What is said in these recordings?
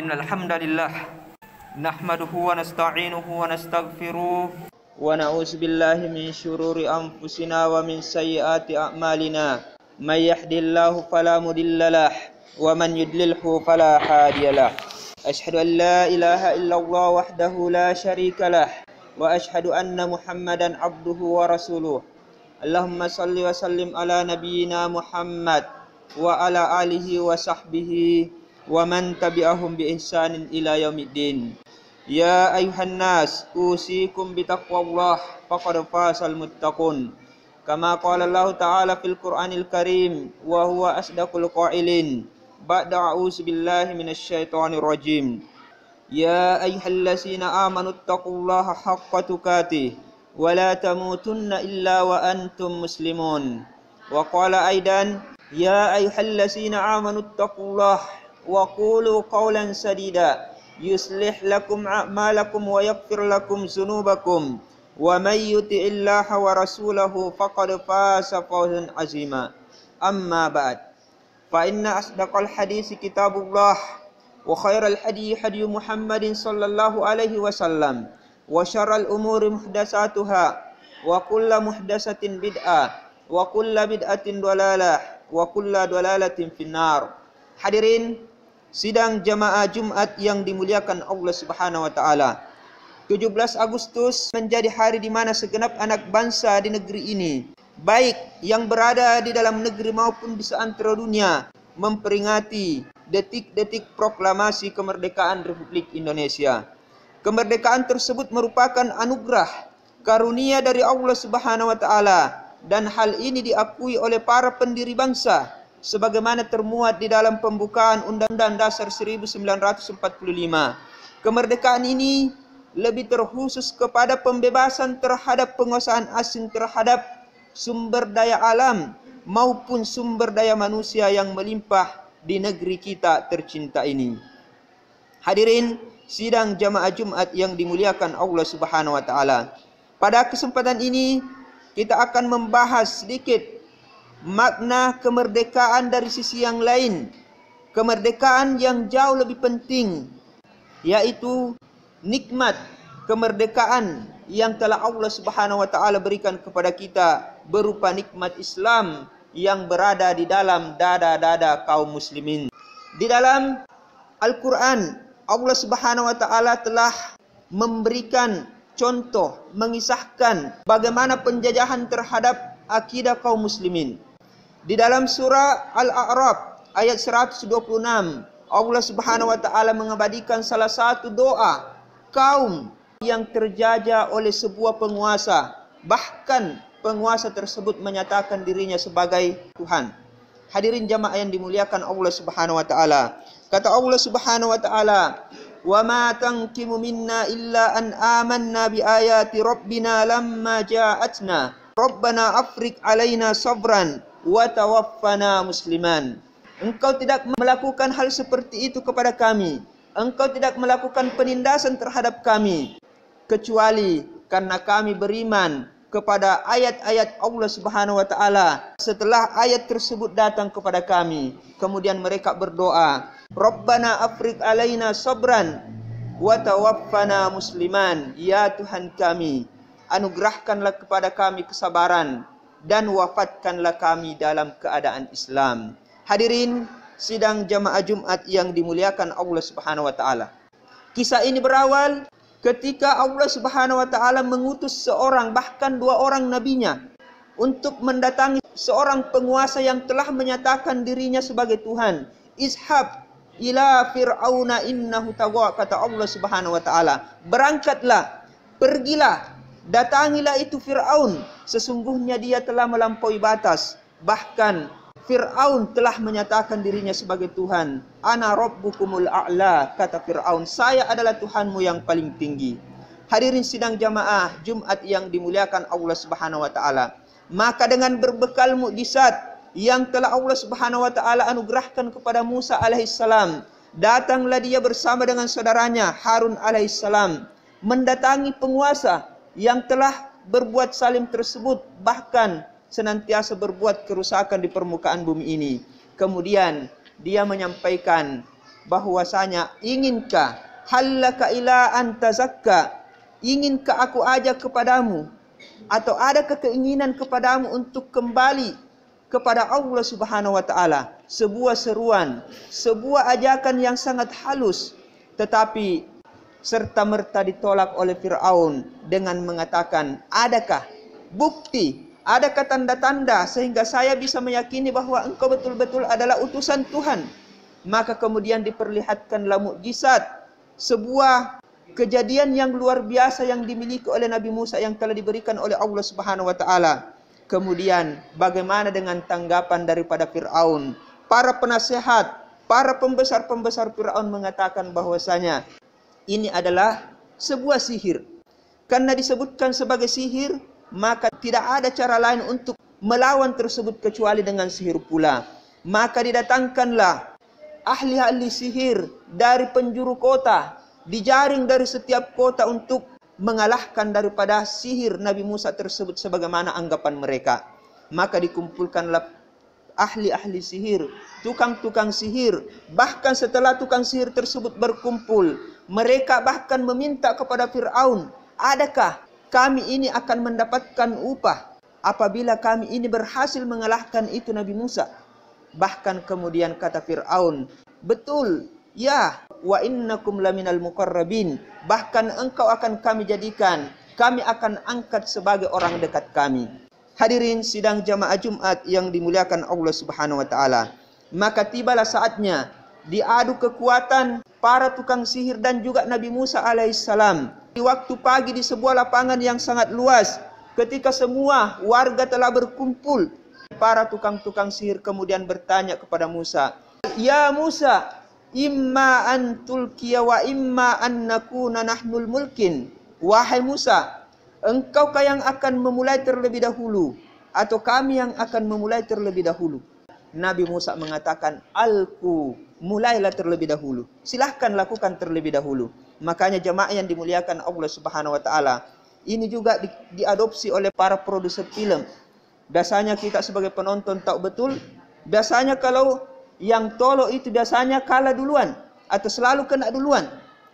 إن الحمد لله نحمده ونستعينه ونستغفره ونعوذ بالله من شرور أنفسنا ومن سيئات أعمالنا من يهد الله فلا مضل له ومن يضلله فلا هادي له أشهد أن لا إله إلا الله وحده لا شريك له وأشهد أن محمدا عبده ورسوله اللهم صل وسلم على نبينا محمد وعلى آله وصحبه ومن تبعهم بإحسان إلى يوم الدين يا أيها الناس أوصيكم بتقوى الله فقد فاز المتقون كما قال الله تعالى في القرآن الكريم وهو أصدق القائلين بعد أعوذ بالله من الشيطان الرجيم يا أيها الذين آمنوا اتقوا الله حق تقاته ولا تموتن إلا وأنتم مسلمون وقال أيضا يا أيها الذين آمنوا اتقوا الله وقولوا قولا سديدا يصلح لكم أعمالكم ويغفر لكم ذنوبكم ومن يطع الله ورسوله فقد فاز فوزا عظيما أما بعد فإن أصدق الحديث كتاب الله وخير الحديث حديث محمد صلى الله عليه وسلم وشر الأمور محدثاتها وكل محدثة بدعة وكل بدعة ضلالة وكل ضلالة في النار Hadirin Sidang jemaah Jumat yang dimuliakan Allah Subhanahu wa taala. 17 Agustus menjadi hari di mana segenap anak bangsa di negeri ini, baik yang berada di dalam negeri maupun di seantero dunia, memperingati detik-detik proklamasi kemerdekaan Republik Indonesia. Kemerdekaan tersebut merupakan anugerah karunia dari Allah Subhanahu wa taala dan hal ini diakui oleh para pendiri bangsa sebagaimana termuat di dalam pembukaan Undang-Undang Dasar 1945. Kemerdekaan ini lebih terkhusus kepada pembebasan terhadap penguasaan asing terhadap sumber daya alam maupun sumber daya manusia yang melimpah di negeri kita tercinta ini. Hadirin sidang jamaah Jumat yang dimuliakan Allah Subhanahu wa taala. Pada kesempatan ini kita akan membahas sedikit makna kemerdekaan dari sisi yang lain. Kemerdekaan yang jauh lebih penting yaitu nikmat kemerdekaan yang telah Allah Subhanahu wa taala berikan kepada kita berupa nikmat Islam yang berada di dalam dada-dada kaum muslimin. Di dalam Al-Quran, Allah Subhanahu wa taala telah memberikan contoh mengisahkan bagaimana penjajahan terhadap akidah kaum muslimin. Di dalam surah Al-A'raf ayat 126, Allah Subhanahu wa taala mengabadikan salah satu doa kaum yang terjajah oleh sebuah penguasa, bahkan penguasa tersebut menyatakan dirinya sebagai Tuhan. Hadirin jamaah yang dimuliakan Allah Subhanahu wa taala. Kata Allah Subhanahu wa taala, "Wa ma tankimu minna illa an amanna bi ayati rabbina lamma ja'atna." Rabbana afrik alaina sabran wa tawaffana musliman. Engkau tidak melakukan hal seperti itu kepada kami. Engkau tidak melakukan penindasan terhadap kami kecuali karena kami beriman kepada ayat-ayat Allah Subhanahu wa taala setelah ayat tersebut datang kepada kami kemudian mereka berdoa Rabbana afrig alaina sabran wa tawaffana musliman ya Tuhan kami anugerahkanlah kepada kami kesabaran dan wafatkanlah kami dalam keadaan Islam. Hadirin sidang jemaah Jumat yang dimuliakan Allah Subhanahu wa taala. Kisah ini berawal ketika Allah Subhanahu wa taala mengutus seorang bahkan dua orang nabinya untuk mendatangi seorang penguasa yang telah menyatakan dirinya sebagai Tuhan. Izhab ila fir'auna innahu tawa kata Allah Subhanahu wa taala. Berangkatlah, pergilah Datangilah itu Fir'aun. Sesungguhnya dia telah melampaui batas. Bahkan Fir'aun telah menyatakan dirinya sebagai Tuhan. Ana Rabbukumul A'la, kata Fir'aun. Saya adalah Tuhanmu yang paling tinggi. Hadirin sidang jamaah Jumat yang dimuliakan Allah Subhanahu wa taala. Maka dengan berbekal mukjizat yang telah Allah Subhanahu wa taala anugerahkan kepada Musa alaihissalam, datanglah dia bersama dengan saudaranya Harun alaihissalam mendatangi penguasa yang telah berbuat salim tersebut bahkan senantiasa berbuat kerusakan di permukaan bumi ini. Kemudian dia menyampaikan bahwasanya inginkah halaka ila antazakka inginkah aku ajak kepadamu atau ada keinginan kepadamu untuk kembali kepada Allah Subhanahu wa taala sebuah seruan sebuah ajakan yang sangat halus tetapi serta merta ditolak oleh Fir'aun dengan mengatakan, adakah bukti, adakah tanda-tanda sehingga saya bisa meyakini bahawa engkau betul-betul adalah utusan Tuhan. Maka kemudian diperlihatkanlah mukjizat sebuah kejadian yang luar biasa yang dimiliki oleh Nabi Musa yang telah diberikan oleh Allah Subhanahu wa taala. Kemudian bagaimana dengan tanggapan daripada Firaun? Para penasehat, para pembesar-pembesar Firaun mengatakan bahwasanya ini adalah sebuah sihir. Karena disebutkan sebagai sihir, maka tidak ada cara lain untuk melawan tersebut kecuali dengan sihir pula. Maka didatangkanlah ahli-ahli sihir dari penjuru kota, dijaring dari setiap kota untuk mengalahkan daripada sihir Nabi Musa tersebut sebagaimana anggapan mereka. Maka dikumpulkanlah ahli-ahli sihir, tukang-tukang sihir. Bahkan setelah tukang sihir tersebut berkumpul, mereka bahkan meminta kepada Fir'aun, adakah kami ini akan mendapatkan upah apabila kami ini berhasil mengalahkan itu Nabi Musa? Bahkan kemudian kata Fir'aun, betul, ya, wa innakum laminal muqarrabin, bahkan engkau akan kami jadikan, kami akan angkat sebagai orang dekat kami. Hadirin sidang jamaah Jumat yang dimuliakan Allah Subhanahu wa taala. Maka tibalah saatnya diadu kekuatan para tukang sihir dan juga Nabi Musa alaihissalam. Di waktu pagi di sebuah lapangan yang sangat luas, ketika semua warga telah berkumpul, para tukang-tukang sihir kemudian bertanya kepada Musa, Ya Musa, imma antul kia wa imma annaku nanahnul mulkin. Wahai Musa, engkau kah yang akan memulai terlebih dahulu, atau kami yang akan memulai terlebih dahulu? Nabi Musa mengatakan alku mulailah terlebih dahulu silahkan lakukan terlebih dahulu makanya jemaah yang dimuliakan Allah Subhanahu wa taala ini juga di, diadopsi oleh para produser film biasanya kita sebagai penonton tahu betul biasanya kalau yang tolo itu biasanya kalah duluan atau selalu kena duluan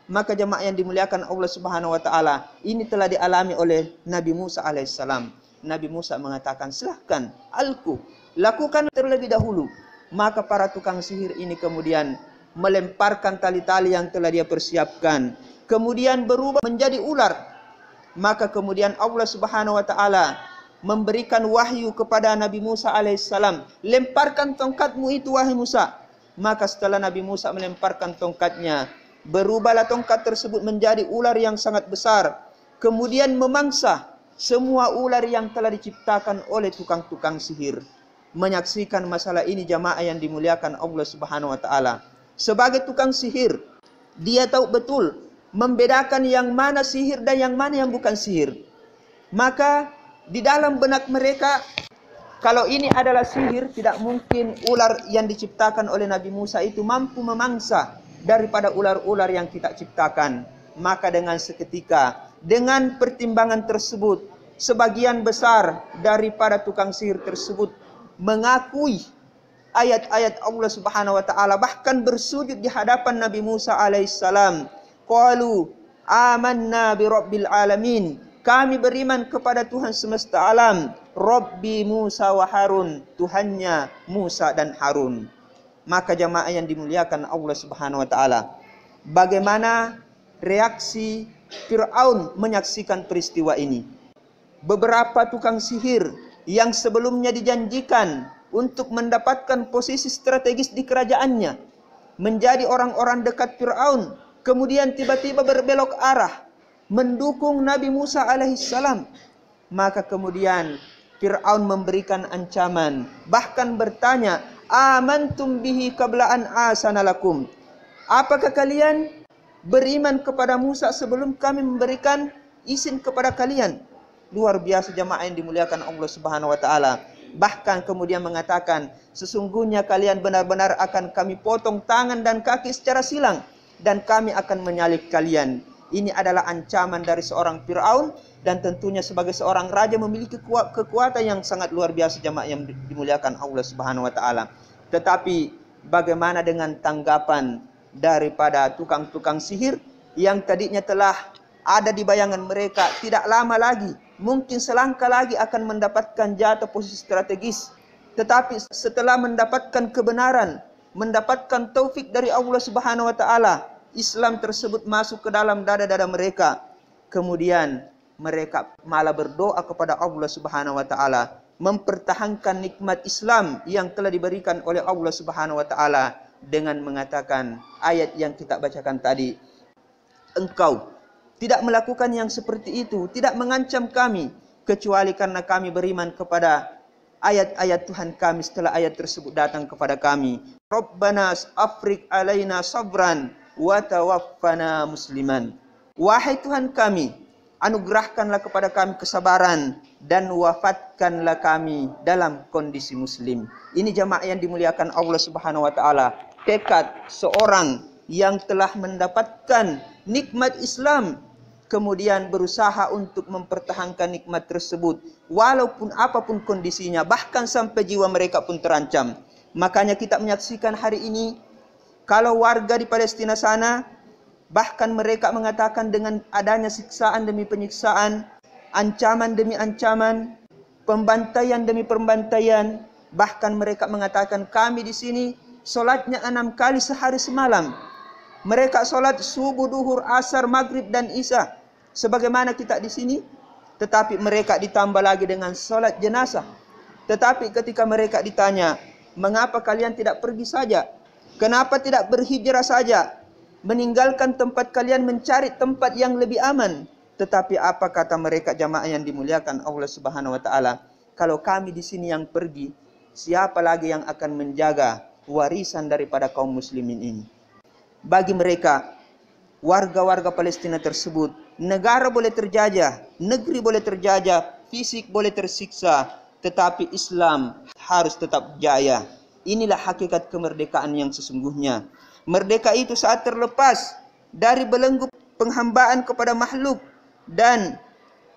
maka jemaah yang dimuliakan Allah Subhanahu wa taala ini telah dialami oleh Nabi Musa alaihissalam Nabi Musa mengatakan silahkan alku lakukan terlebih dahulu. Maka para tukang sihir ini kemudian melemparkan tali-tali yang telah dia persiapkan. Kemudian berubah menjadi ular. Maka kemudian Allah Subhanahu wa taala memberikan wahyu kepada Nabi Musa alaihissalam, lemparkan tongkatmu itu wahai Musa. Maka setelah Nabi Musa melemparkan tongkatnya, berubahlah tongkat tersebut menjadi ular yang sangat besar, kemudian memangsa semua ular yang telah diciptakan oleh tukang-tukang sihir menyaksikan masalah ini jamaah yang dimuliakan Allah Subhanahu wa taala. Sebagai tukang sihir, dia tahu betul membedakan yang mana sihir dan yang mana yang bukan sihir. Maka di dalam benak mereka kalau ini adalah sihir, tidak mungkin ular yang diciptakan oleh Nabi Musa itu mampu memangsa daripada ular-ular yang kita ciptakan. Maka dengan seketika, dengan pertimbangan tersebut, sebagian besar daripada tukang sihir tersebut mengakui ayat-ayat Allah Subhanahu wa taala bahkan bersujud di hadapan Nabi Musa alaihissalam. Qalu amanna bi rabbil alamin. Kami beriman kepada Tuhan semesta alam, Rabbi Musa wa Harun, Tuhannya Musa dan Harun. Maka jemaah yang dimuliakan Allah Subhanahu wa taala. Bagaimana reaksi Firaun menyaksikan peristiwa ini? Beberapa tukang sihir yang sebelumnya dijanjikan untuk mendapatkan posisi strategis di kerajaannya menjadi orang-orang dekat Firaun kemudian tiba-tiba berbelok arah mendukung Nabi Musa alaihissalam maka kemudian Firaun memberikan ancaman bahkan bertanya amantum bihi qabla an asana apakah kalian beriman kepada Musa sebelum kami memberikan izin kepada kalian luar biasa jemaah yang dimuliakan Allah Subhanahu wa taala bahkan kemudian mengatakan sesungguhnya kalian benar-benar akan kami potong tangan dan kaki secara silang dan kami akan menyalib kalian ini adalah ancaman dari seorang Firaun dan tentunya sebagai seorang raja memiliki kekuatan yang sangat luar biasa jemaah yang dimuliakan Allah Subhanahu wa taala tetapi bagaimana dengan tanggapan daripada tukang-tukang sihir yang tadinya telah ada di bayangan mereka tidak lama lagi mungkin selangkah lagi akan mendapatkan jatah posisi strategis. Tetapi setelah mendapatkan kebenaran, mendapatkan taufik dari Allah Subhanahu wa taala, Islam tersebut masuk ke dalam dada-dada mereka. Kemudian mereka malah berdoa kepada Allah Subhanahu wa taala mempertahankan nikmat Islam yang telah diberikan oleh Allah Subhanahu wa taala dengan mengatakan ayat yang kita bacakan tadi engkau tidak melakukan yang seperti itu, tidak mengancam kami kecuali karena kami beriman kepada ayat-ayat Tuhan kami setelah ayat tersebut datang kepada kami. Rabbana afrik alaina sabran wa tawaffana musliman. Wahai Tuhan kami, anugerahkanlah kepada kami kesabaran dan wafatkanlah kami dalam kondisi muslim. Ini jemaah yang dimuliakan Allah Subhanahu wa taala. Tekad seorang yang telah mendapatkan nikmat Islam kemudian berusaha untuk mempertahankan nikmat tersebut walaupun apapun kondisinya bahkan sampai jiwa mereka pun terancam makanya kita menyaksikan hari ini kalau warga di Palestina sana bahkan mereka mengatakan dengan adanya siksaan demi penyiksaan ancaman demi ancaman pembantaian demi pembantaian bahkan mereka mengatakan kami di sini solatnya enam kali sehari semalam mereka solat subuh, duhur, asar, maghrib dan isya. Sebagaimana kita di sini. Tetapi mereka ditambah lagi dengan solat jenazah. Tetapi ketika mereka ditanya. Mengapa kalian tidak pergi saja? Kenapa tidak berhijrah saja? Meninggalkan tempat kalian mencari tempat yang lebih aman. Tetapi apa kata mereka jamaah yang dimuliakan Allah Subhanahu Wa Taala? Kalau kami di sini yang pergi, siapa lagi yang akan menjaga warisan daripada kaum muslimin ini? bagi mereka warga-warga Palestina tersebut negara boleh terjajah negeri boleh terjajah fisik boleh tersiksa tetapi Islam harus tetap jaya inilah hakikat kemerdekaan yang sesungguhnya merdeka itu saat terlepas dari belenggu penghambaan kepada makhluk dan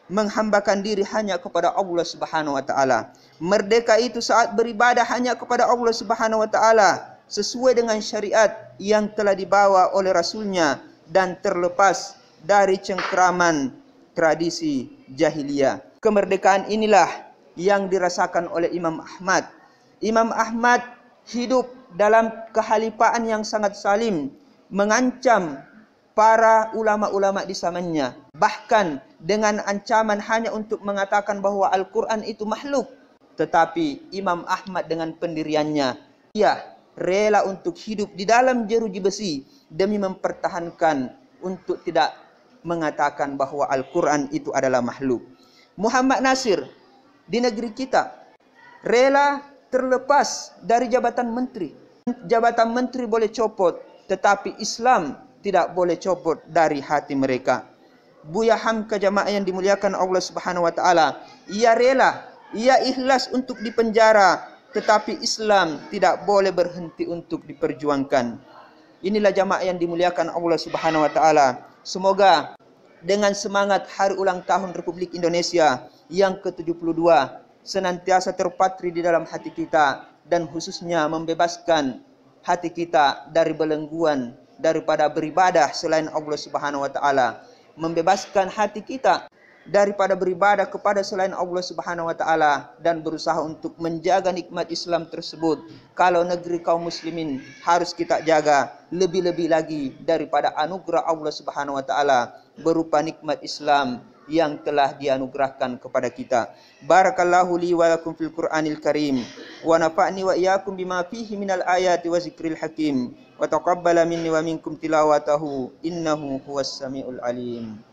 menghambakan diri hanya kepada Allah Subhanahu wa taala. Merdeka itu saat beribadah hanya kepada Allah Subhanahu wa taala sesuai dengan syariat yang telah dibawa oleh rasulnya dan terlepas dari cengkraman tradisi jahiliyah. Kemerdekaan inilah yang dirasakan oleh Imam Ahmad. Imam Ahmad hidup dalam kehalifaan yang sangat salim mengancam para ulama-ulama di zamannya bahkan dengan ancaman hanya untuk mengatakan bahwa Al-Qur'an itu makhluk tetapi Imam Ahmad dengan pendiriannya ia rela untuk hidup di dalam jeruji besi demi mempertahankan untuk tidak mengatakan bahawa Al-Quran itu adalah makhluk. Muhammad Nasir di negeri kita rela terlepas dari jabatan menteri. Jabatan menteri boleh copot tetapi Islam tidak boleh copot dari hati mereka. Buya Hamka jamaah yang dimuliakan Allah Subhanahu wa taala, ia rela, ia ikhlas untuk dipenjara tetapi Islam tidak boleh berhenti untuk diperjuangkan. Inilah jamaah yang dimuliakan Allah Subhanahu wa taala. Semoga dengan semangat hari ulang tahun Republik Indonesia yang ke-72 senantiasa terpatri di dalam hati kita dan khususnya membebaskan hati kita dari belengguan daripada beribadah selain Allah Subhanahu wa taala, membebaskan hati kita daripada beribadah kepada selain Allah Subhanahu wa taala dan berusaha untuk menjaga nikmat Islam tersebut. Kalau negeri kaum muslimin harus kita jaga lebih-lebih lagi daripada anugerah Allah Subhanahu wa taala berupa nikmat Islam yang telah dianugerahkan kepada kita. Barakallahu li wa lakum fil Qur'anil Karim wa nafa'ni wa iyyakum bima fihi minal ayati wa hakim wa taqabbala minni wa minkum tilawatahu innahu huwas samiul alim.